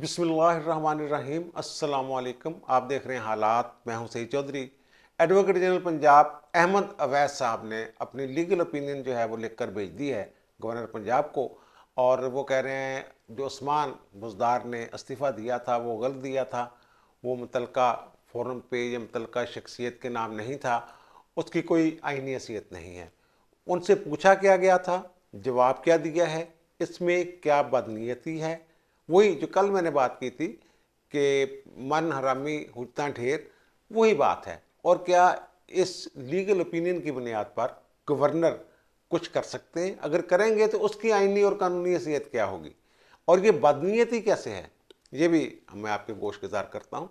बिसमीम असलकम आप देख रहे हैं हालात मैं हूं सही चौधरी एडवोकेट जनरल पंजाब अहमद अवैस साहब ने अपनी लीगल ओपिनियन जो है वो लिखकर भेज दी है गवर्नर पंजाब को और वो कह रहे हैं जो उस्मान बुजदार ने इस्तीफ़ा दिया था वो गलत दिया था वो मुतलका फोरम पे या मुतलका शख्सियत के नाम नहीं था उसकी कोई आइनी हैसियत नहीं है उनसे पूछा क्या गया था जवाब क्या दिया है इसमें क्या बदनीयती है वही जो कल मैंने बात की थी कि मन हरामी हुतना ढेर वही बात है और क्या इस लीगल ओपिनियन की बुनियाद पर गवर्नर कुछ कर सकते हैं अगर करेंगे तो उसकी आइनी और कानूनी हैसियत क्या होगी और ये ही कैसे है ये भी मैं आपके गोश गुजार करता हूँ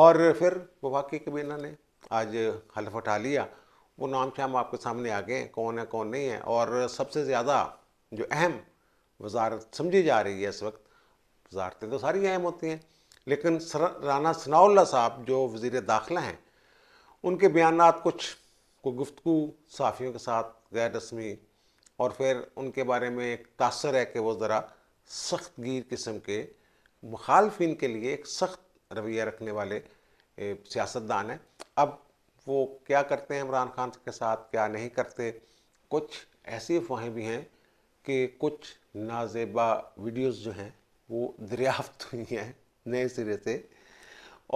और फिर वफाकी कभी ने आज हल्फ उठा लिया वो नाम शाम आपके सामने आ गए कौन है कौन नहीं है और सबसे ज़्यादा जो अहम वजारत समझी जा रही है इस वक्त वजारतें तो सारी अहम होती हैं लेकिन राना सनाउल्ला साहब जो वज़ी दाखिला हैं उनके बयान कुछ को गुफ्तु सहाफ़ियों के साथ गैर रस्मी और फिर उनके बारे में एक तासर है कि वो ज़रा सख्त गिर किस्म के मुखालफिन के लिए एक सख्त रवैया रखने वाले सियासतदान हैं अब वो क्या करते हैं इमरान खान के साथ क्या नहीं करते कुछ ऐसी अफवाहें भी हैं कि कुछ नाजेबा वीडियोज़ जो हैं वो दरियाफ्त हुई हैं नए सिरे से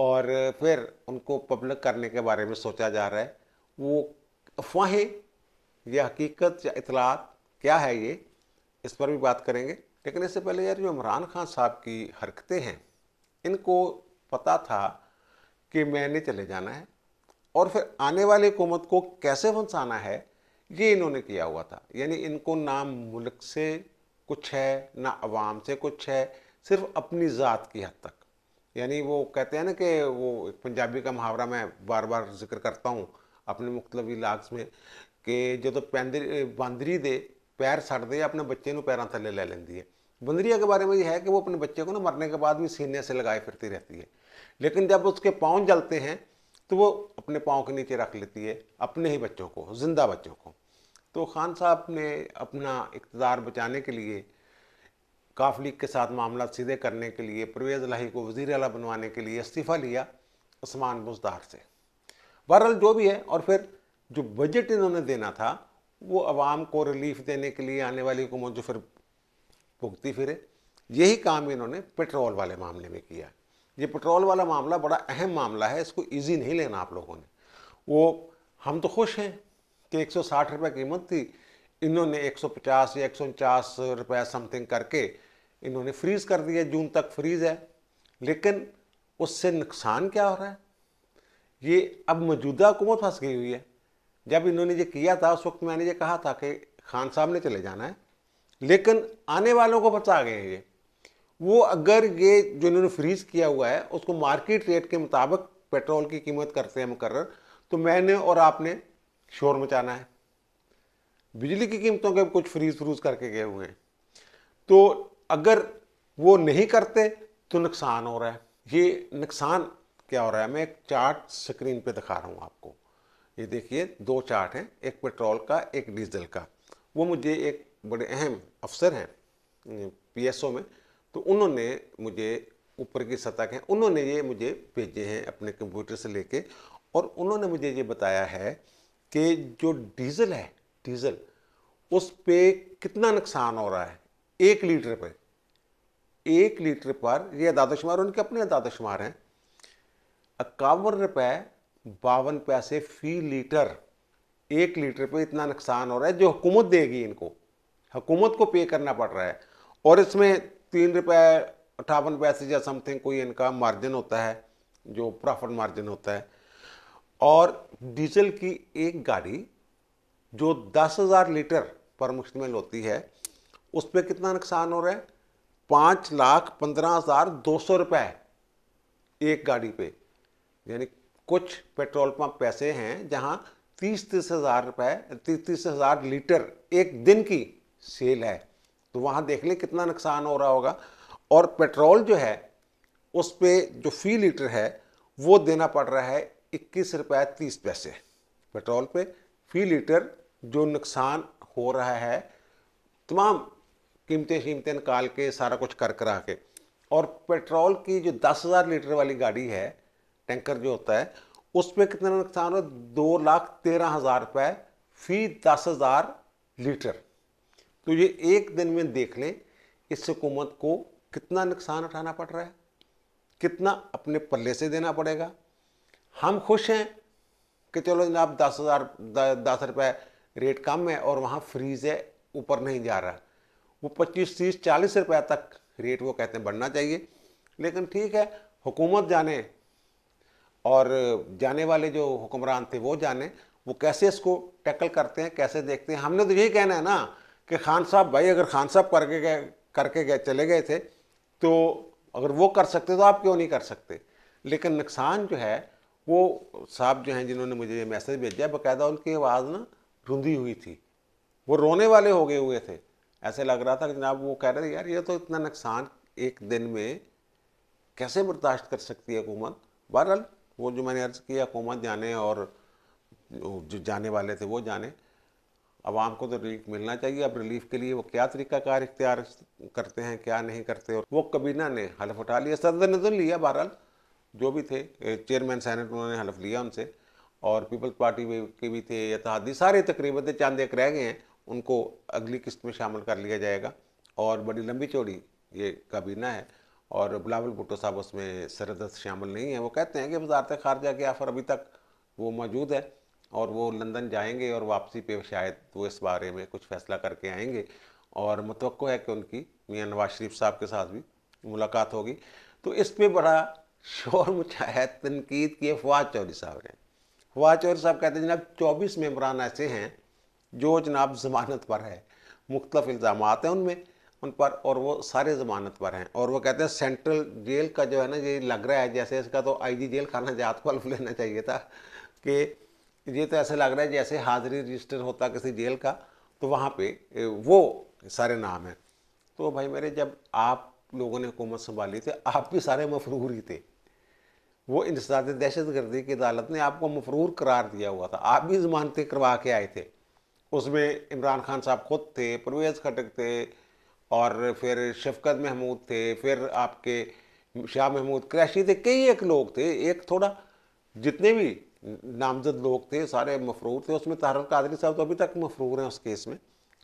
और फिर उनको पब्लिक करने के बारे में सोचा जा रहा है वो अफवाहें या हकीकत या इतलात क्या है ये इस पर भी बात करेंगे लेकिन इससे पहले यार जो इमरान खान साहब की हरकतें हैं इनको पता था कि मैंने चले जाना है और फिर आने वाली हुकूमत को कैसे फंसाना है ये इन्होंने किया हुआ था यानी इनको नाम मुल्क से कुछ है ना आवाम से कुछ है सिर्फ अपनी ज़ात की हद तक यानी वो कहते हैं ना कि वो पंजाबी का मुहावरा मैं बार बार जिक्र करता हूँ अपने मुख्तलिफ इलाक़ में कि जो तो बंदरी दे पैर सड़ दे अपने बच्चे को पैरों थले ले ਲੈਂਦੀ ਹੈ बंदरिया के बारे में यह है कि वो अपने बच्चे को ना मरने के बाद भी सीने से लगाए फिरती रहती है लेकिन जब उसके पाँव जलते हैं तो वो अपने पाँव के नीचे रख लेती है अपने ही बच्चों को जिंदा बच्चों को तो खान साहब ने अपना इकतदार बचाने के लिए काफ लीग के साथ मामला सीधे करने के लिए परवेज़ लाही को वजीर अला बनवाने के लिए इस्तीफ़ा लिया उस्मान मुजदार से बहरहाल जो भी है और फिर जो बजट इन्होंने देना था वो आवाम को रिलीफ देने के लिए आने वाली हुकूमत जो फिर भुगती फिरे यही काम इन्होंने पेट्रोल वाले मामले में किया ये पेट्रोल वाला मामला बड़ा अहम मामला है इसको ईजी नहीं लेना आप लोगों ने वो हम तो खुश हैं कि 160 रुपए कीमत थी इन्होंने 150 या एक रुपया समथिंग करके इन्होंने फ्रीज़ कर दिया जून तक फ्रीज़ है लेकिन उससे नुकसान क्या हो रहा है ये अब मौजूदा हुकूमत फंस गई हुई है जब इन्होंने ये किया था उस वक्त मैंने ये कहा था कि खान साहब ने चले जाना है लेकिन आने वालों को बचा गए ये वो अगर ये जो इन्होंने फ्रीज़ किया हुआ है उसको मार्केट रेट के मुताबिक पेट्रोल की कीमत करते हैं मुकर्र तो मैंने और आपने शोर मचाना है बिजली की कीमतों के कुछ फ्रीज फ्रूज करके गए हुए हैं तो अगर वो नहीं करते तो नुकसान हो रहा है ये नुकसान क्या हो रहा है मैं एक चार्ट स्क्रीन पे दिखा रहा हूँ आपको ये देखिए दो चार्ट हैं एक पेट्रोल का एक डीजल का वो मुझे एक बड़े अहम अफसर हैं पीएसओ में तो उन्होंने मुझे ऊपर की सतह के उन्होंने ये मुझे भेजे हैं अपने कंप्यूटर से लेके और उन्होंने मुझे ये बताया है कि जो डीजल है डीजल उस पर कितना नुकसान हो रहा है एक लीटर पे एक लीटर पर ये दादोशुमार उनके अपने दादोशुमार हैं इक्यावन रुपए बावन पैसे फी लीटर एक लीटर पे इतना नुकसान हो रहा है जो हुकूमत देगी इनको हुकूमत को पे करना पड़ रहा है और इसमें तीन रुपये अट्ठावन पैसे या समथिंग कोई इनका मार्जिन होता है जो प्रॉफिट मार्जिन होता है और डीजल की एक गाड़ी जो 10,000 लीटर पर मुश्तमिल होती है उस पर कितना नुकसान हो रहा है पाँच लाख पंद्रह हज़ार दो सौ रुपये एक गाड़ी पे यानी कुछ पेट्रोल पंप पैसे हैं जहाँ तीस तीस हज़ार रुपये तीस तीस हज़ार लीटर एक दिन की सेल है तो वहाँ देख लें कितना नुकसान हो रहा होगा और पेट्रोल जो है उस पर जो फी लीटर है वो देना पड़ रहा है इक्कीस रुपये तीस पैसे पेट्रोल पे फी लीटर जो नुकसान हो रहा है तमाम कीमतें शीमतें निकाल के सारा कुछ कर करा के और पेट्रोल की जो दस हज़ार लीटर वाली गाड़ी है टैंकर जो होता है उसमें कितना नुकसान हो दो लाख तेरह हज़ार रुपये फी दस हज़ार लीटर तो ये एक दिन में देख लें इस हुकूमत को कितना नुकसान उठाना पड़ रहा है कितना अपने पल्ले से देना पड़ेगा हम खुश हैं कि चलो जनाब दस हज़ार दस रुपये रेट कम है और वहाँ फ्रीज है ऊपर नहीं जा रहा वो पच्चीस तीस चालीस रुपये तक रेट वो कहते हैं बढ़ना चाहिए लेकिन ठीक है हुकूमत जाने और जाने वाले जो हुक्मरान थे वो जाने वो कैसे इसको टैकल करते हैं कैसे देखते हैं हमने तो यही कहना है ना कि खान साहब भाई अगर खान साहब करके गए करके गए चले गए थे तो अगर वो कर सकते तो आप क्यों नहीं कर सकते लेकिन नुकसान जो है वो साहब जो हैं जिन्होंने मुझे ये मैसेज भेजा बाकायदा उनकी आवाज़ ना रुंधी हुई थी वो रोने वाले हो गए हुए थे ऐसे लग रहा था कि जनाब वो कह रहे थे यार ये तो इतना नुकसान एक दिन में कैसे बर्दाश्त कर सकती है हुकूमत बहरहाल वो जो मैंने अर्ज़ किया हुकूमत जाने और जो जाने वाले थे वो जाने आवाम को तो रिलीफ मिलना चाहिए अब रिलीफ के लिए वो क्या तरीक़ाकार इख्तियार करते हैं क्या नहीं करते और वो कबीना ने हलफ उठा लिया सदर ने तो लिया बहरहाल जो भी थे चेयरमैन सैनेट उन्होंने हलफ लिया उनसे और पीपल्स पार्टी के भी थे यथादी सारे तकरीबन थे चांद एक रह गए हैं उनको अगली किस्त में शामिल कर लिया जाएगा और बड़ी लंबी चौड़ी ये काबीना है और बिलावल भुट्टो साहब उसमें सरदस्त शामिल नहीं है वो कहते हैं कि वजारत खारजा के आफर अभी तक वो मौजूद है और वो लंदन जाएंगे और वापसी पे शायद वो इस बारे में कुछ फैसला करके आएंगे और मतवक़ है कि उनकी मियाँ नवाज शरीफ साहब के साथ भी मुलाकात होगी तो इस पर बड़ा शोर मचाया तनकीद किए फवाद चौधरी साहब ने फवाद चौधरी साहब कहते हैं जनाब चौबीस मेम्बरान ऐसे हैं जो जनाब ज़मानत पर है मुख्तफ इल्ज़ाम हैं उनमें उन पर और वो सारे ज़मानत पर हैं और वो कहते हैं सेंट्रल जेल का जो है ना ये लग रहा है जैसे इसका तो आई जी जेल खाना जात वाल लेना चाहिए था कि ये तो ऐसे लग रहा है जैसे हाजिरी रजिस्टर होता किसी जेल का तो वहाँ पर वो सारे नाम हैं तो भाई मेरे जब आप लोगों ने हुकूमत संभाली थी आप भी सारे मफरूर ही थे वो इंसदाद दहशत गर्दी की अदालत ने आपको मफरूर करार दिया हुआ था आप भी जमानतें करवा के आए थे उसमें इमरान खान साहब खुद थे परवेज़ खटक थे और फिर शफकत महमूद थे फिर आपके शाह महमूद क्रैशी थे कई एक लोग थे एक थोड़ा जितने भी नामजद लोग थे सारे मफरूर थे उसमें तहर कादरी साहब तो अभी तक मफरूर हैं उस केस में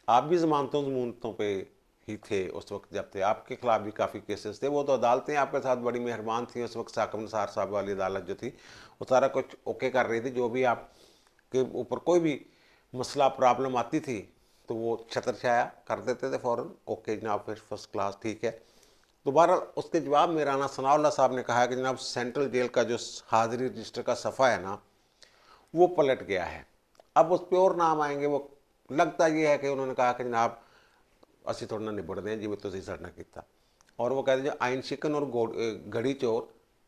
आप भी जमानतों जमूनतों पर ही थे उस वक्त जब थे आपके खिलाफ भी काफ़ी केसेस थे वो तो अदालतें आपके साथ बड़ी मेहरबान थी उस वक्त साकम नसार साहब वाली अदालत जो थी वो सारा कुछ ओके कर रही थी जो भी आपके ऊपर कोई भी मसला प्रॉब्लम आती थी तो वो छतर छाया कर देते थे फ़ौर ओके जनाब फिर फर्स्ट क्लास ठीक है दोबारा उसके जवाब में राना सनाउल्ला साहब ने कहा कि जनाब सेंट्रल जेल का जो हाजिरी रजिस्टर का सफ़ा है ना वो पलट गया है अब उस पर नाम आएंगे वो लगता ये है कि उन्होंने कहा कि जनाब असं थोड़े निबड़ते हैं जिम्मे ਜਿਵੇਂ ਤੁਸੀਂ ਸਾਡੇ और वो कहते जो शिकन और गो घड़ी चोर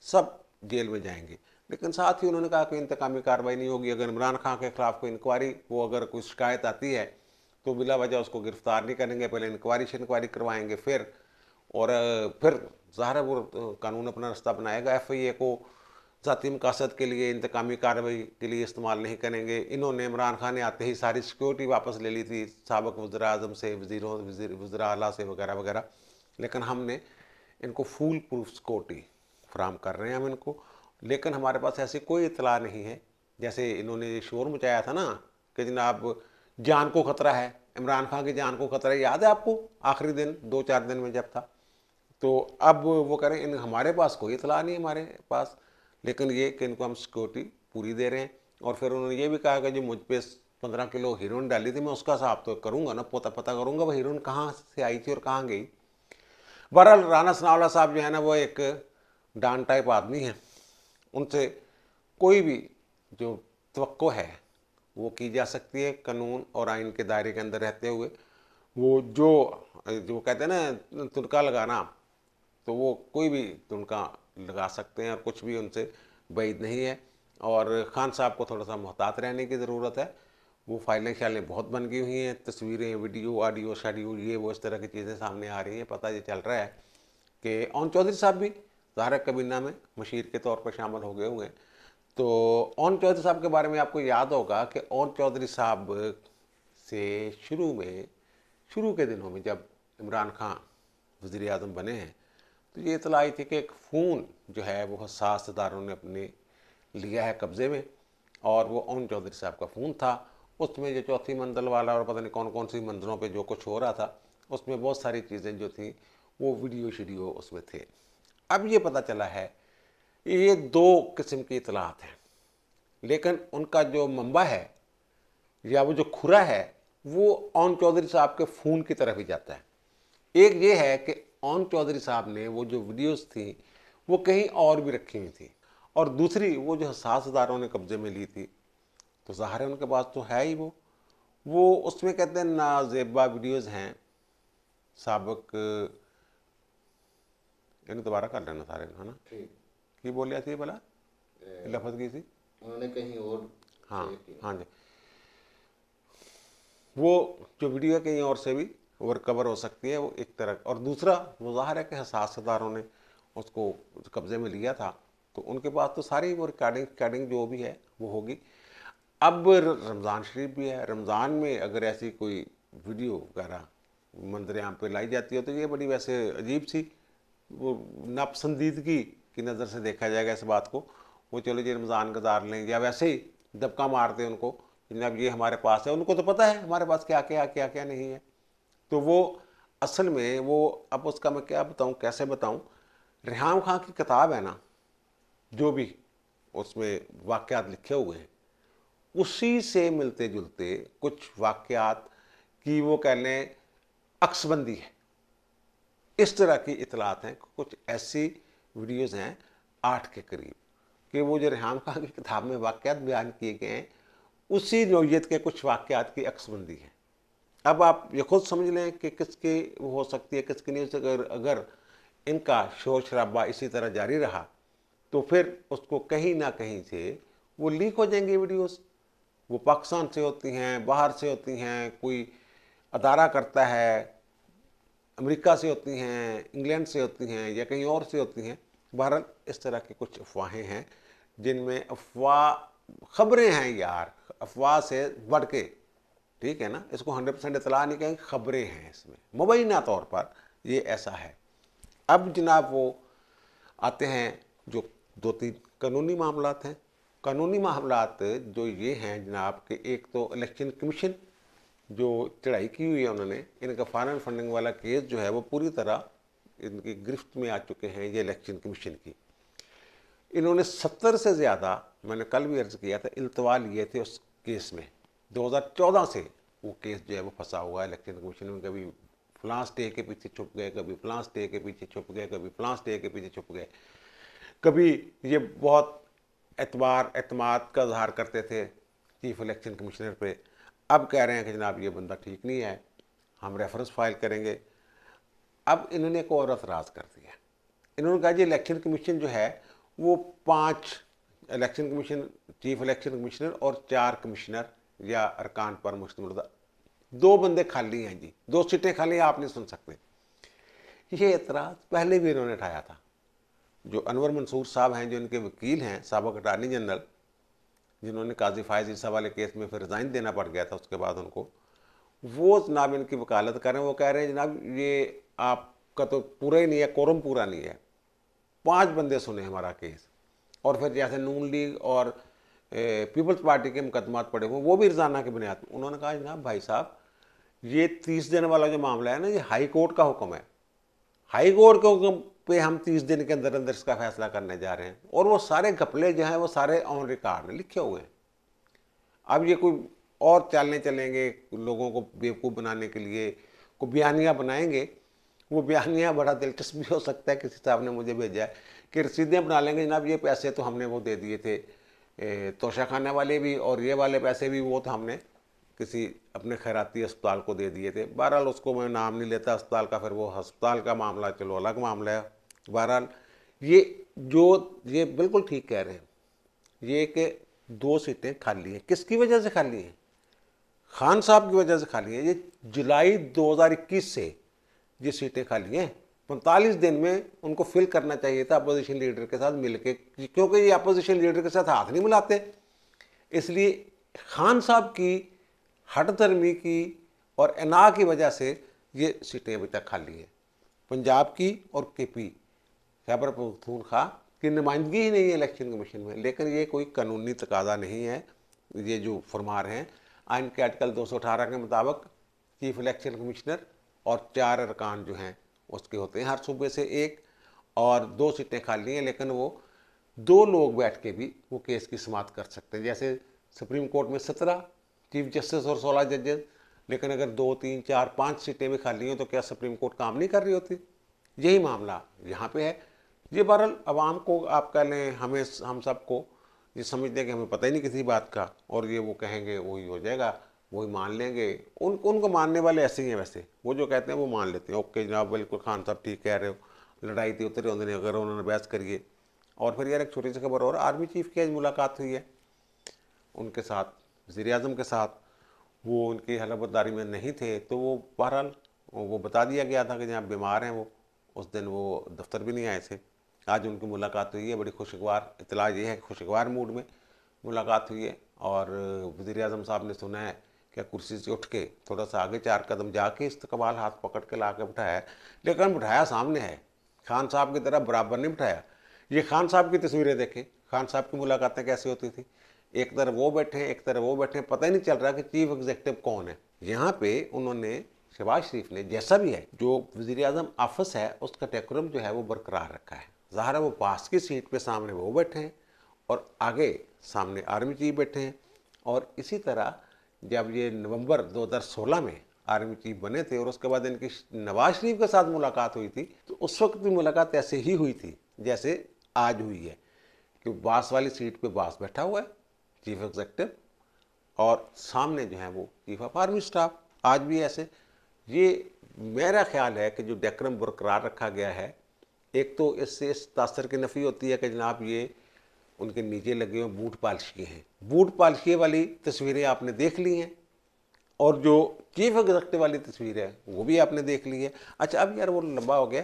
सब जेल में जाएंगे लेकिन साथ ही उन्होंने कहा कि इंतकामी कार्रवाई नहीं होगी अगर इमरान खान के खिलाफ कोई इंक्वायरी वो अगर कोई शिकायत आती है तो बिला वजह उसको गिरफ्तार नहीं करेंगे पहले इंक्वायरी से इंक्वायरी करवाएंगे फिर और फिर ज़ाहिर वो कानून अपना रास्ता बनाएगा एफ आई ए को ज़ाती मकासद के लिए इंतकामी कार्रवाई के लिए इस्तेमाल नहीं करेंगे इन्होंने इमरान खान ने आते ही सारी सिक्योरिटी वापस ले ली थी सबक वजर अजम से वजीरों वजर अला से वगैरह वगैरह लेकिन हमने इनको फूल प्रूफ सिक्योरिटी फ्राहम कर रहे हैं हम इनको लेकिन हमारे पास ऐसी कोई इतला नहीं है जैसे इन्होंने शोर मचाया था ना कि जनाब जान को ख़तरा है इमरान खान की जान को ख़तरा याद है आपको आखिरी दिन दो चार दिन में जब था तो अब वो करें इन हमारे पास कोई इतला नहीं हमारे पास लेकिन ये कि इनको हम सिक्योरिटी पूरी दे रहे हैं और फिर उन्होंने ये भी कहा कि जी मुझ पर पंद्रह किलो हीरोइन डाली थी मैं उसका साफ तो करूँगा ना पोता पता करूँगा वो हीरोइन कहाँ से आई थी और कहाँ गई बहरहाल राना सनावला साहब जो है ना वो एक डान टाइप आदमी है उनसे कोई भी जो तो है वो की जा सकती है कानून और आइन के दायरे के अंदर रहते हुए वो जो जो कहते हैं ना तुनका लगाना तो वो कोई भी तुनका लगा सकते हैं और कुछ भी उनसे बैद नहीं है और खान साहब को थोड़ा सा मोहतात रहने की ज़रूरत है वो फाइलें ख्यालें बहुत बन गई हुई हैं तस्वीरें वीडियो ऑडियो शाडियो ये वो इस तरह की चीज़ें सामने आ रही हैं पता ये चल रहा है कि ओन चौधरी साहब भी जहरा कबीना में मशीर के तौर पर शामिल हो गए हुए हैं तो ओन चौधरी साहब के बारे में आपको याद होगा कि ओन चौधरी साहब से शुरू में शुरू के दिनों में जब इमरान खान वज़ी अजम बने हैं तो ये इतला आई थी कि एक फ़ोन जो है वो सासदारों ने अपने लिया है कब्ज़े में और वो ओम चौधरी साहब का फ़ोन था उसमें जो चौथी मंजिल वाला और पता नहीं कौन कौन सी मंजिलों पे जो कुछ हो रहा था उसमें बहुत सारी चीज़ें जो थी वो वीडियो शीडियो उसमें थे अब ये पता चला है ये दो किस्म की इतलाहत हैं लेकिन उनका जो मंबा है या वो जो खुरा है वो ओम चौधरी साहब के फ़ोन की तरफ ही जाता है एक ये है कि ओन चौधरी साहब ने वो जो वीडियोस थी वो कहीं और भी रखी हुई थी और दूसरी वो जो सास ने कब्ज़े में ली थी तो ज़ाहिर उनके पास तो है ही वो वो उसमें कहते हैं नाजेबा वीडियोस हैं सबक इन्हें दोबारा कर लेना सारे है ना की बोल लिया थी भला लफज की थी उन्होंने कहीं और हाँ हाँ जी वो जो वीडियो है कहीं और से भी वो रिकवर हो सकती है वो एक तरह और दूसरा वो ज़ाहिर है कि हसासदारों ने उसको कब्ज़े में लिया था तो उनके पास तो सारी वो रिकॉर्डिंग रिकॉर्डिंग जो भी है वो होगी अब रमज़ान शरीफ भी है रमज़ान में अगर ऐसी कोई वीडियो वगैरह मंदिर यहाँ पर लाई जाती है तो ये बड़ी वैसे अजीब सी वो नापसंदीदगी की नज़र से देखा जाएगा इस बात को वो चलो जी रमज़ान गुजार लें या वैसे ही दबका मारते उनको अब ये हमारे पास है उनको तो पता है हमारे पास क्या क्या क्या, क्या नहीं है तो वो असल में वो अब उसका मैं क्या बताऊँ कैसे बताऊँ रिहाम खां की किताब है ना जो भी उसमें वाक्यात लिखे हुए हैं उसी से मिलते जुलते कुछ वाक़ात की वो कह लें अक्सबंदी है इस तरह की इतलात हैं कुछ ऐसी वीडियोज़ हैं आठ के करीब कि वो जो रेहाम खां की किताब में वाक़ात बयान किए गए हैं उसी नोयीत के कुछ वाक़ात की अक्सबंदी है अब आप ये खुद समझ लें कि किसकी हो सकती है किसकी नहीं अगर अगर इनका शोर शराबा इसी तरह जारी रहा तो फिर उसको कहीं ना कहीं से वो लीक हो जाएंगी वीडियोस वो पाकिस्तान से होती हैं बाहर से होती हैं कोई अदारा करता है अमेरिका से होती हैं इंग्लैंड से होती हैं या कहीं और से होती हैं बहरहाल इस तरह की कुछ अफवाहें हैं जिनमें अफवाह खबरें हैं यार अफवाह से बढ़ के ठीक है ना इसको 100 परसेंट इतला नहीं कहेंगे खबरें हैं इसमें मुबैना तौर पर ये ऐसा है अब जनाब वो आते हैं जो दो तीन कानूनी मामला हैं कानूनी मामला जो ये हैं जनाब के एक तो इलेक्शन कमीशन जो चढ़ाई की हुई है उन्होंने इनका फॉरन फंडिंग वाला केस जो है वो पूरी तरह इनकी गिरफ्त में आ चुके हैं ये इलेक्शन कमीशन की इन्होंने सत्तर से ज़्यादा मैंने कल भी अर्ज़ किया था इल्तवा लिए थे उस केस में 2014 से वो केस जो है वो फंसा हुआ है इलेक्शन कमीशन में कभी फ्लांस स्टे के पीछे छुप गए कभी फ्लांस स्टे के पीछे छुप गए कभी फ्लांस स्टे के पीछे छुप गए कभी ये बहुत एतबार अतमाद का इजहार करते थे चीफ इलेक्शन कमिश्नर पे अब कह रहे हैं कि जनाब ये बंदा ठीक नहीं है हम रेफरेंस फाइल करेंगे अब इन्होंने को और अतराज़ कर दिया इन्होंने कहा जी इलेक्शन कमीशन जो है वो पाँच election commission chief election commissioner और चार कमिश्नर या अरकान पर मुश्तमदा दो बंदे खाली हैं जी दो सीटें खाली हैं आप नहीं सुन सकते ये एतराज़ पहले भी इन्होंने उठाया था जो अनवर मंसूर साहब हैं जो इनके वकील हैं सबक अटारनी जनरल जिन्होंने काजी फायज ईसा वाले केस में फिर रिज़ाइन देना पड़ गया था उसके बाद उनको वो जनाब इनकी वकालत कर रहे हैं वो कह रहे हैं जनाब ये आपका तो पूरा ही नहीं है कोरम पूरा नहीं है पांच बंदे सुने हमारा केस और फिर जैसे नून लीग और पीपल्स पार्टी के मुकदमात पड़े हुए वो भी रजाना के बुनियाद पर उन्होंने कहा जनाब भाई साहब ये तीस दिन वाला जो मामला है ना ये हाई कोर्ट का हुक्म है हाई कोर्ट के हुक्म पे हम तीस दिन के अंदर अंदर इसका फैसला करने जा रहे हैं और वो सारे घपले जो हैं वो सारे ऑन रिकॉर्ड लिखे हुए हैं अब ये कोई और चालने चलेंगे लोगों को बेवकूफ़ बनाने के लिए को बयानियाँ बनाएंगे वो बयानियाँ बड़ा दिलचस्प भी हो सकता है किसी साहब ने मुझे भेजा है कि रसीदें बना लेंगे जनाब ये पैसे तो हमने वो दे दिए थे तोशा खाने वाले भी और ये वाले पैसे भी वो तो हमने किसी अपने खैराती अस्पताल को दे दिए थे बहरहाल उसको मैं नाम नहीं लेता अस्पताल का फिर वो अस्पताल का मामला चलो अलग मामला है बहरहाल ये जो ये बिल्कुल ठीक कह रहे हैं ये कि दो सीटें खाली हैं किसकी वजह से खाली हैं खान साहब की वजह से खाली हैं ये जुलाई 2021 से ये सीटें खाली हैं पैंतालीस दिन में उनको फिल करना चाहिए था अपोजिशन लीडर के साथ मिलके क्योंकि ये अपोजिशन लीडर के साथ हाथ नहीं मिलाते इसलिए खान साहब की हटधर्मी की और एना की वजह से ये सीटें अभी तक खाली हैं पंजाब की और के पी खैबर पखतून खा की नुमाइंदगी ही नहीं है इलेक्शन कमीशन में लेकिन ये कोई कानूनी तकादा नहीं है ये जो फरमार हैं आइन के आर्टिकल अठारह के मुताबिक चीफ इलेक्शन कमिश्नर और चार अरकान जो हैं उसके होते हैं हर सूबे से एक और दो सीटें खाली हैं लेकिन वो दो लोग बैठ के भी वो केस की समाप्त कर सकते हैं जैसे सुप्रीम कोर्ट में सत्रह चीफ जस्टिस और सोलह जजेस लेकिन अगर दो तीन चार पाँच सीटें भी खाली हैं तो क्या सुप्रीम कोर्ट काम नहीं कर रही होती यही मामला यहाँ पर है ये बहरल आवाम को आप कह लें हमें हम सबको ये समझते हैं कि हमें पता ही नहीं किसी बात का और ये वो कहेंगे वही हो जाएगा वो ही मान लेंगे उनको उनको मानने वाले ऐसे ही हैं वैसे वो जो कहते हैं वो मान लेते हैं ओके जनाब बिल्कुल खान साहब ठीक कह रहे हो लड़ाई थी उतरे उन्होंने अगर उन्होंने बहस करिए और फिर यार एक छोटी सी खबर और आर्मी चीफ की आज मुलाकात हुई है उनके साथ वज़ी अजम के साथ वो उनकी हलफदारी में नहीं थे तो वो बहरहाल वो बता दिया गया था कि जहाँ बीमार हैं वो उस दिन वो दफ्तर भी नहीं आए थे आज उनकी मुलाकात हुई है बड़ी खुशगवार इतला ये है खुशगवार मूड में मुलाकात हुई है और वज़ी अजम साहब ने सुना है या कुर्सी से उठ के थोड़ा सा आगे चार कदम जाके इस्तकबाल हाथ पकड़ के ला के बिठाया लेकिन बिठाया सामने है खान साहब की तरह बराबर नहीं बिठाया ये खान साहब की तस्वीरें देखें खान साहब की मुलाकातें कैसी होती थी एक तरफ वो बैठे एक तरफ वो बैठे पता ही नहीं चल रहा कि चीफ एग्जेक्टिव कौन है यहाँ पे उन्होंने शहबाज शरीफ ने जैसा भी है जो वजी अजम आफिस है उसका डेकोरम जो है वो बरकरार रखा है ज़ाहिर है वो पास की सीट पे सामने वो बैठे हैं और आगे सामने आर्मी चीफ बैठे हैं और इसी तरह जब ये नवंबर 2016 में आर्मी चीफ बने थे और उसके बाद इनकी नवाज शरीफ के साथ मुलाकात हुई थी तो उस वक्त भी मुलाकात ऐसे ही हुई थी जैसे आज हुई है कि बास वाली सीट पे बास बैठा हुआ है चीफ एग्जेक्टिव और सामने जो है वो चीफ ऑफ आर्मी स्टाफ आज भी ऐसे ये मेरा ख्याल है कि जो डेक्रम बरकरार रखा गया है एक तो इससे इस तासर की नफ़ी होती है कि जनाब ये उनके नीचे लगे हुए बूट पालशिए हैं बूट पालशिए वाली तस्वीरें आपने देख ली हैं और जो चीफ एग्जेक्टिव वाली तस्वीर है वो भी आपने देख ली है अच्छा अब यार वो लंबा हो गया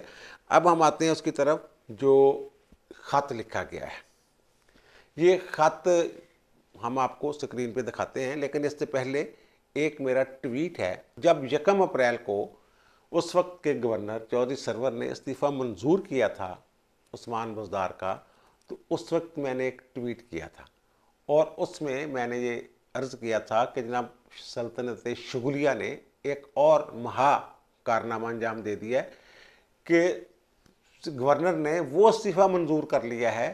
अब हम आते हैं उसकी तरफ जो ख़त लिखा गया है ये ख़त हम आपको स्क्रीन पे दिखाते हैं लेकिन इससे पहले एक मेरा ट्वीट है जब यकम अप्रैल को उस वक्त के गवर्नर चौधरी सरवर ने इस्तीफ़ा मंजूर किया था उस्मान बजदार का तो उस वक्त मैंने एक ट्वीट किया था और उसमें मैंने ये अर्ज़ किया था कि जनाब सल्तनत शगुलिया ने एक और महा कारनामा अंजाम दे दिया है कि गवर्नर ने वो इस्तीफ़ा मंजूर कर लिया है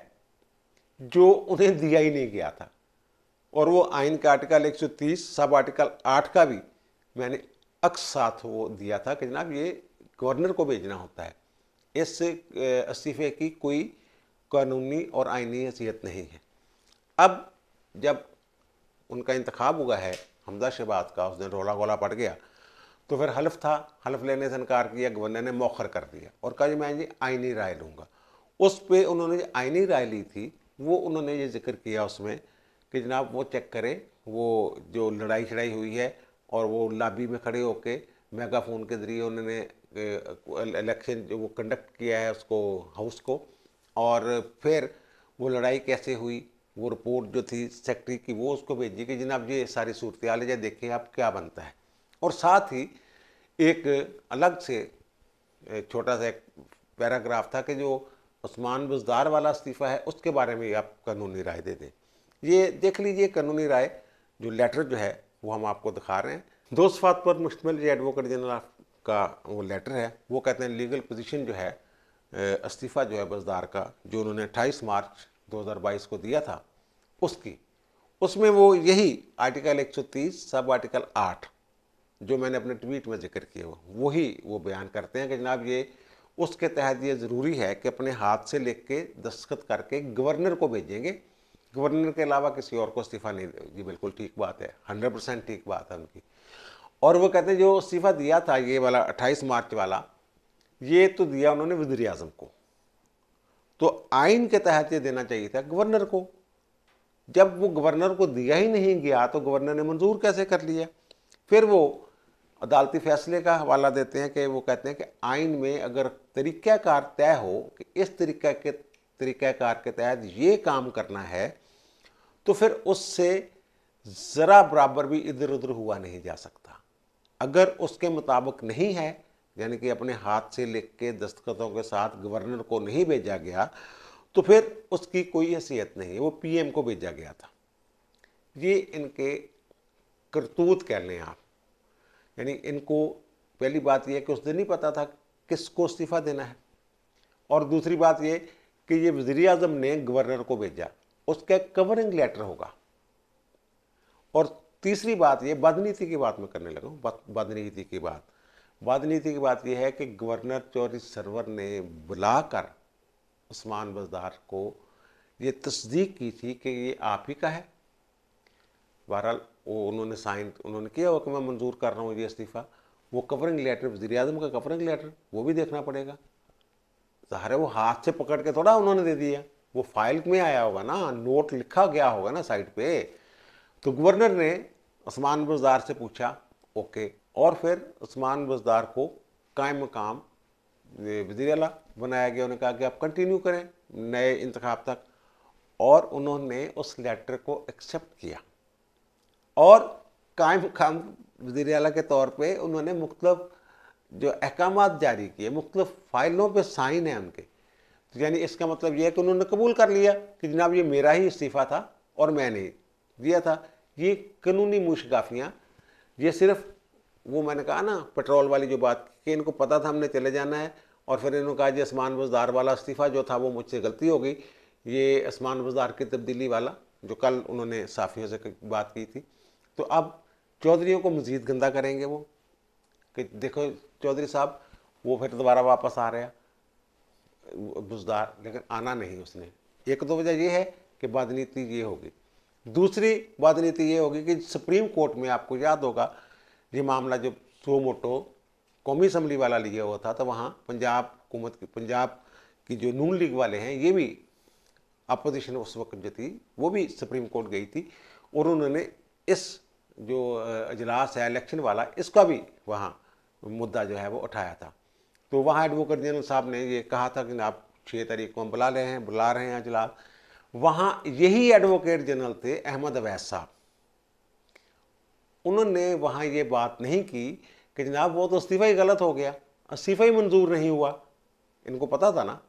जो उन्हें दिया ही नहीं गया था और वो आइन का आर्टिकल 130 सब आर्टिकल 8 का भी मैंने अक्स साथ वो दिया था कि जनाब ये गवर्नर को भेजना होता है इस इस्तीफ़े की कोई कानूनी और आइनी हैसियत नहीं है अब जब उनका इंतखब हुआ है हमदा शहबाज का उस दिन रोला गोला पड़ गया तो फिर हलफ था हलफ लेने से इनकार किया गवर्नर ने मौखर कर दिया और कहा मैं जी आइनी राय लूँगा उस पर उन्होंने जो आइनी राय ली थी वो उन्होंने ये जिक्र किया उसमें कि जनाब वो चेक करें वो जो लड़ाई छड़ाई हुई है और वो लाबी में खड़े होके मेगाफोन के ज़रिए उन्होंने इलेक्शन जो वो कंडक्ट किया है उसको हाउस को और फिर वो लड़ाई कैसे हुई वो रिपोर्ट जो थी सेक्रेटरी की वो उसको भेजी कि जनाब ये सारी सूरत हाल है देखिए आप क्या बनता है और साथ ही एक अलग से छोटा सा एक पैराग्राफ था कि जो उस्मान बुजदार वाला इस्तीफ़ा है उसके बारे में आप कानूनी राय दे दें ये देख लीजिए कानूनी राय जो लेटर जो है वो हम आपको दिखा रहे हैं दो सफात पर मुश्तमिल एडवोकेट जनरल का वो लेटर है वो कहते हैं लीगल पोजीशन जो है इस्तीफ़ा जो है बजदार का जो उन्होंने अट्ठाईस मार्च 2022 को दिया था उसकी उसमें वो यही आर्टिकल 130 सब आर्टिकल 8 जो मैंने अपने ट्वीट में जिक्र किए वो वही वो बयान करते हैं कि जनाब ये उसके तहत ये ज़रूरी है कि अपने हाथ से लिख के दस्तखत करके गवर्नर को भेजेंगे गवर्नर के अलावा किसी और को इस्तीफ़ा नहीं ये बिल्कुल ठीक बात है हंड्रेड परसेंट ठीक बात है उनकी और वो कहते हैं जो इस्तीफ़ा दिया था ये वाला अट्ठाईस मार्च वाला ये तो दिया उन्होंने वजीर अजम को तो आइन के तहत ये देना चाहिए था गवर्नर को जब वो गवर्नर को दिया ही नहीं गया तो गवर्नर ने मंजूर कैसे कर लिया फिर वो अदालती फैसले का हवाला देते हैं कि वो कहते हैं कि आइन में अगर तरीक़ाकार तय हो कि इस तरीक़ा के तरीक़ाकार के तहत ये काम करना है तो फिर उससे ज़रा बराबर भी इधर उधर हुआ नहीं जा सकता अगर उसके मुताबिक नहीं है यानी कि अपने हाथ से लिख के दस्तखतों के साथ गवर्नर को नहीं भेजा गया तो फिर उसकी कोई हैसियत नहीं वो पीएम को भेजा गया था ये इनके करतूत कह लें आप यानी इनको पहली बात यह कि उस दिन नहीं पता था किसको इस्तीफ़ा देना है और दूसरी बात ये कि ये वज़ी अजम ने गवर्नर को भेजा उसका कवरिंग लेटर होगा और तीसरी बात ये बदनीति की बात मैं करने लगा हूँ बदनीति की बात बाद नीति की बात यह है कि गवर्नर चौरी सरवर ने बुलाकर उस्मान बजदार को ये तस्दीक की थी कि ये आप ही का है बहरहाल वो उन्होंने साइन उन्होंने किया वो कि मैं मंजूर कर रहा हूँ ये इस्तीफ़ा वो कवरिंग लेटर वजी अजम का कवरिंग लेटर वो भी देखना पड़ेगा ज़ाहिर है वो हाथ से पकड़ के थोड़ा उन्होंने दे दिया वो फाइल में आया होगा ना नोट लिखा गया होगा ना साइड पे तो गवर्नर ने उस्मान बजार से पूछा ओके और फिर उस्मान बजदार को कायम मकाम वजी अला बनाया गया उन्होंने कहा कि आप कंटिन्यू करें नए इंतखब तक और उन्होंने उस लेटर को एक्सेप्ट किया और कायम मकाम वजीर अला के तौर पर उन्होंने मुख्तफ जो अहकाम जारी किए मुख्तफ फाइलों पर साइन है उनके तो यानी इसका मतलब यह है कि उन्होंने कबूल कर लिया कि जनाब ये मेरा ही इस्तीफ़ा था और मैंने दिया था ये कानूनी मुशगाफियाँ ये सिर्फ वो मैंने कहा ना पेट्रोल वाली जो बात कि इनको पता था हमने चले जाना है और फिर इन्होंने कहा जी आसमान बजदार वाला इस्तीफ़ा जो था वो मुझसे गलती हो गई ये आसमान बजदार की तब्दीली वाला जो कल उन्होंने साफियों से बात की थी तो अब चौधरीों को मज़ीद गंदा करेंगे वो कि देखो चौधरी साहब वो फिर दोबारा वापस आ रहा बुजदार लेकिन आना नहीं उसने एक दो तो वजह ये है कि बदनीति ये होगी दूसरी बदनीति ये होगी कि सुप्रीम कोर्ट में आपको याद होगा ये मामला जब सो मोटो कौमी असम्बली वाला लिया हुआ था तो वहाँ पंजाब हुकूमत की पंजाब की जो नून लीग वाले हैं ये भी अपोजिशन उस वक्त जो थी वो भी सुप्रीम कोर्ट गई थी और उन्होंने इस जो अजलास है इलेक्शन वाला इसका भी वहाँ मुद्दा जो है वो उठाया था तो वहाँ एडवोकेट जनरल साहब ने ये कहा था कि आप छः तारीख को हम बुला रहे हैं बुला रहे हैं अजलास वहाँ यही एडवोकेट जनरल थे अहमद अवैस साहब उन्होंने वहाँ ये बात नहीं की कि जनाब वो तो इस्तीफ़ा ही गलत हो गया इस्तीफ़ा ही मंजूर नहीं हुआ इनको पता था ना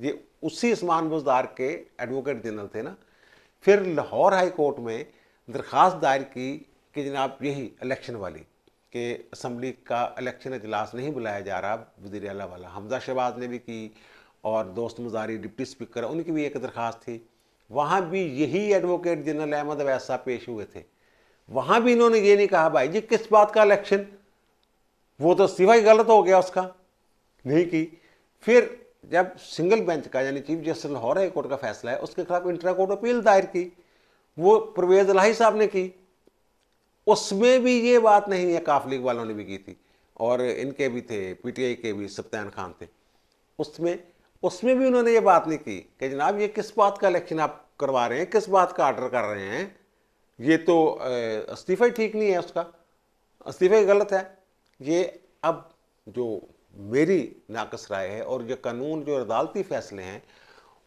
ये उसी इस्मान बुजदार के एडवोकेट जनरल थे ना फिर लाहौर हाई कोर्ट में दरख्वास्त दायर की कि जनाब यही इलेक्शन वाली कि असम्बली का इलेक्शन अजलास नहीं बुलाया जा रहा वजीर अला वाला हमजा शहबाज ने भी की और दोस्त मुजारी डिप्टी स्पीकर उनकी भी एक दरख्वास्त थी वहाँ भी यही एडवोकेट जनरल अहमद अवैसा पेश हुए थे वहां भी इन्होंने ये नहीं कहा भाई जी किस बात का इलेक्शन वो तो सिवा ही गलत हो गया उसका नहीं की फिर जब सिंगल बेंच का यानी chief justice Lahore high court का फैसला है उसके खिलाफ इंटरा कोर्ट अपील दायर की वो परवेज लाही साहब ने की उसमें भी ये बात नहीं है काफ लीग वालों ने भी की थी और इनके भी थे पीटीआई के भी सप्तान खान थे उसमें उसमें भी उन्होंने ये बात नहीं की कि जनाब ये किस बात का इलेक्शन आप करवा रहे हैं किस बात का आर्डर कर रहे हैं ये तो इस्तीफा ही ठीक नहीं है उसका इस्तीफा ही गलत है ये अब जो मेरी नाकस राय है और ये कानून जो अदालती फैसले हैं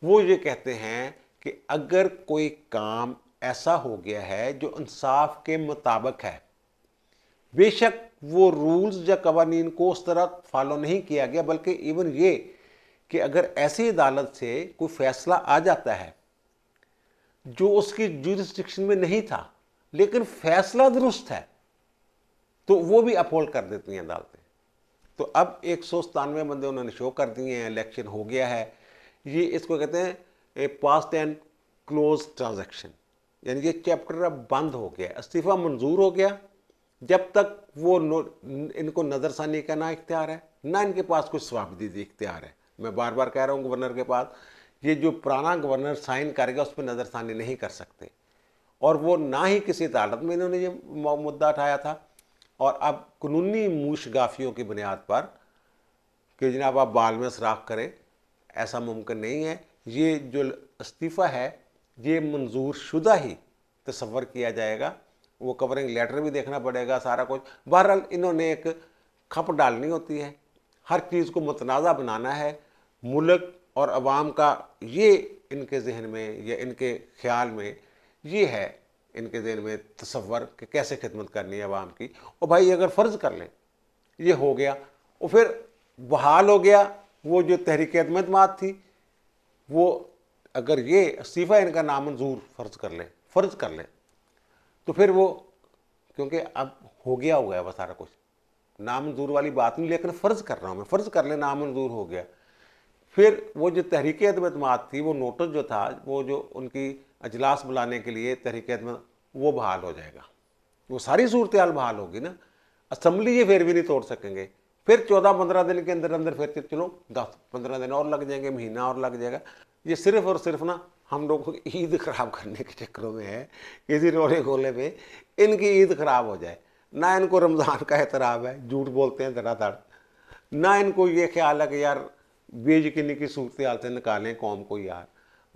वो ये कहते हैं कि अगर कोई काम ऐसा हो गया है जो इंसाफ के मुताबिक है बेशक वो रूल्स या कवानीन को उस तरह फॉलो नहीं किया गया बल्कि इवन ये कि अगर ऐसी अदालत से कोई फैसला आ जाता है जो उसकी जूरिस्टिक्शन में नहीं था लेकिन फैसला दुरुस्त है तो वो भी अपहोल्ड कर देती हैं अदालतें तो अब एक सौ सतानवे बंदे उन्होंने शो कर दिए हैं इलेक्शन हो गया है ये इसको कहते हैं a past and close transaction यानी कि चैप्टर अब बंद हो गया इस्तीफ़ा मंजूर हो गया जब तक वो इनको नज़रसानी का ना इख्तियार है ना इनके पास कुछ स्वाबदीदी इख्तियार है मैं बार बार कह रहा हूँ गवर्नर के पास ये जो पुराना गवर्नर साइन करेगा उस पर नज़रसानी नहीं कर सकते और वो ना ही किसी अदालत में इन्होंने ये मुद्दा उठाया था और अब कानूनी मूशगाफियों की बुनियाद पर कि जनाब आप बाल में सराख करें ऐसा मुमकिन नहीं है ये जो इस्तीफ़ा है ये मंजूर शुदा ही तस्वर किया जाएगा वो कवरिंग लेटर भी देखना पड़ेगा सारा कुछ बहरहाल इन्होंने एक खप डालनी होती है हर चीज़ को मतनाज़ा बनाना है मुल्क और आवाम का ये इनके जहन में या इनके ख्याल में ये है इनके जहन में तस्वर कि कैसे खिदमत करनी है आवाम की और भाई अगर फ़र्ज़ कर लें ये हो गया और फिर बहाल हो गया वो जो तहरीक अदमतमात थी वो अगर ये इस्तीफ़ा इनका नामंजूर फ़र्ज़ कर लें फ़र्ज़ कर लें तो फिर वो क्योंकि अब हो गया हुआ है वह सारा कुछ नामंजूर वाली बात नहीं लेकिन फ़र्ज़ कर रहा हूँ मैं फ़र्ज़ कर लें नामंजूर हो गया फिर वो जो तहरीक अतमाद थी वो नोटिस जो था वो जो उनकी अजलास बुलाने के लिए तहरीक अदमत वो बहाल हो जाएगा वो सारी सूरत हाल बहाल होगी ना असम्बली ये फिर भी नहीं तोड़ सकेंगे फिर चौदह पंद्रह दिन के अंदर अंदर फिर तो चलो दस पंद्रह दिन और लग जाएंगे महीना और लग जाएगा ये सिर्फ और सिर्फ ना हम लोग को ईद ख़राब करने के चक्करों में है इसी रोले गोले में इनकी ईद ख़राब हो जाए ना इनको रमज़ान का एतराब है झूठ बोलते हैं धड़ाधड़ ना इनको ये ख्याल है कि यार बेयकीनी की सूरत हाल से निकालें कौम को यार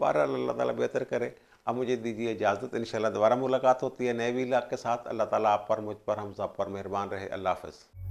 बहर अल्लाह ताला बेहतर करे अब मुझे दीजिए इजाज़त इन दोबारा मुलाकात होती है नए भी इलाक के साथ अल्लाह ताला आप पर मुझ पर हम सब पर मेहरबान रहे अल्लाह हाफ़